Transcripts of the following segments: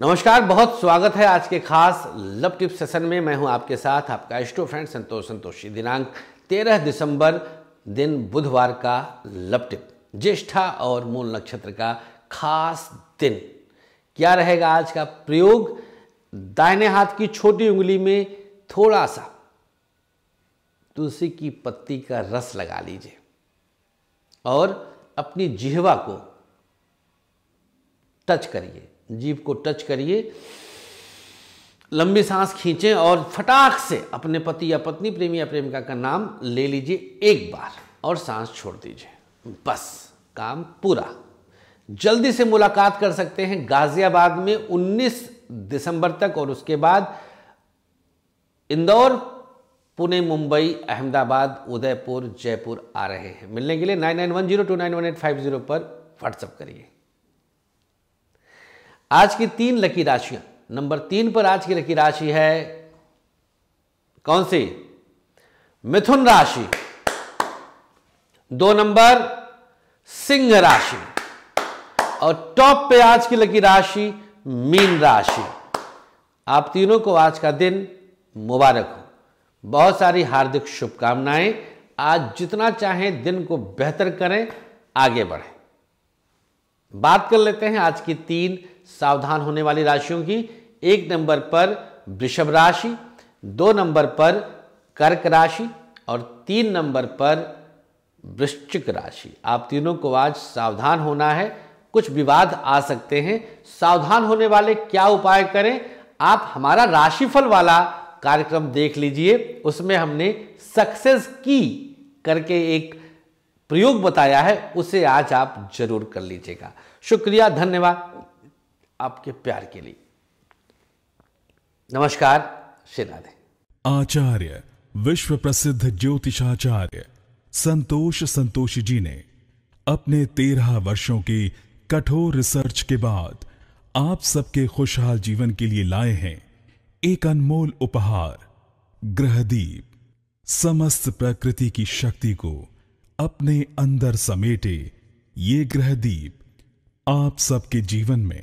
नमस्कार बहुत स्वागत है आज के खास लव टिप सेशन में मैं हूं आपके साथ आपका एस्ट्रो फ्रेंड संतोष संतोषी दिनांक 13 दिसंबर दिन बुधवार का लव टिप ज्येष्ठा और मूल नक्षत्र का खास दिन क्या रहेगा आज का प्रयोग दाहिने हाथ की छोटी उंगली में थोड़ा सा तुलसी की पत्ती का रस लगा लीजिए और अपनी जिहवा को टच करिए जीव को टच करिए लंबी सांस खींचें और फटाक से अपने पति या पत्नी प्रेमी या प्रेमिका का नाम ले लीजिए एक बार और सांस छोड़ दीजिए बस काम पूरा जल्दी से मुलाकात कर सकते हैं गाजियाबाद में 19 दिसंबर तक और उसके बाद इंदौर पुणे मुंबई अहमदाबाद उदयपुर जयपुर आ रहे हैं मिलने के लिए nine nine one zero two nine one eight five zero पर व्हाट्सअप करिए आज की तीन लकी राशियां नंबर तीन पर आज की लकी राशि है कौन सी मिथुन राशि दो नंबर सिंह राशि और टॉप पे आज की लकी राशि मीन राशि आप तीनों को आज का दिन मुबारक हो बहुत सारी हार्दिक शुभकामनाएं आज जितना चाहें दिन को बेहतर करें आगे बढ़ें बात कर लेते हैं आज की तीन सावधान होने वाली राशियों की एक नंबर पर वृषभ राशि दो नंबर पर कर्क राशि और तीन नंबर पर वृश्चिक राशि आप तीनों को आज सावधान होना है कुछ विवाद आ सकते हैं सावधान होने वाले क्या उपाय करें आप हमारा राशिफल वाला कार्यक्रम देख लीजिए उसमें हमने सक्सेस की करके एक प्रयोग बताया है उसे आज आप जरूर कर लीजिएगा शुक्रिया धन्यवाद आपके प्यार के लिए नमस्कार श्री आचार्य विश्व प्रसिद्ध ज्योतिषाचार्य संतोष संतोष जी ने अपने तेरह वर्षों की कठोर रिसर्च के बाद आप सबके खुशहाल जीवन के लिए लाए हैं एक अनमोल उपहार ग्रहदीप समस्त प्रकृति की शक्ति को अपने अंदर समेटे ये ग्रहदीप आप सबके जीवन में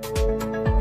Thank you